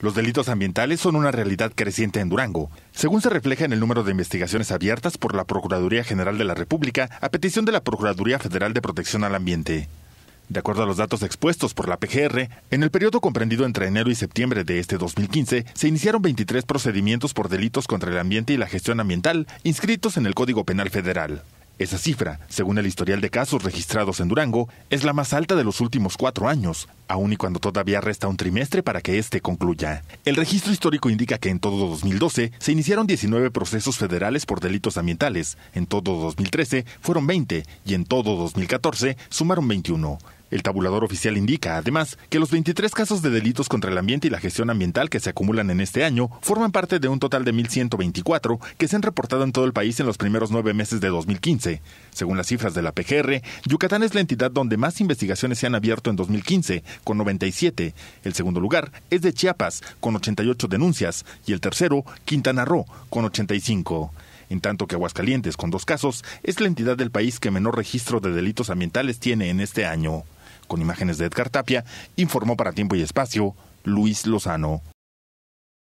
Los delitos ambientales son una realidad creciente en Durango, según se refleja en el número de investigaciones abiertas por la Procuraduría General de la República a petición de la Procuraduría Federal de Protección al Ambiente. De acuerdo a los datos expuestos por la PGR, en el periodo comprendido entre enero y septiembre de este 2015, se iniciaron 23 procedimientos por delitos contra el ambiente y la gestión ambiental inscritos en el Código Penal Federal. Esa cifra, según el historial de casos registrados en Durango, es la más alta de los últimos cuatro años, aun y cuando todavía resta un trimestre para que éste concluya. El registro histórico indica que en todo 2012 se iniciaron 19 procesos federales por delitos ambientales, en todo 2013 fueron 20 y en todo 2014 sumaron 21. El tabulador oficial indica, además, que los 23 casos de delitos contra el ambiente y la gestión ambiental que se acumulan en este año forman parte de un total de 1.124 que se han reportado en todo el país en los primeros nueve meses de 2015. Según las cifras de la PGR, Yucatán es la entidad donde más investigaciones se han abierto en 2015, con 97. El segundo lugar es de Chiapas, con 88 denuncias, y el tercero, Quintana Roo, con 85 en tanto que Aguascalientes, con dos casos, es la entidad del país que menor registro de delitos ambientales tiene en este año con imágenes de Edgar Tapia, informó para Tiempo y Espacio Luis Lozano.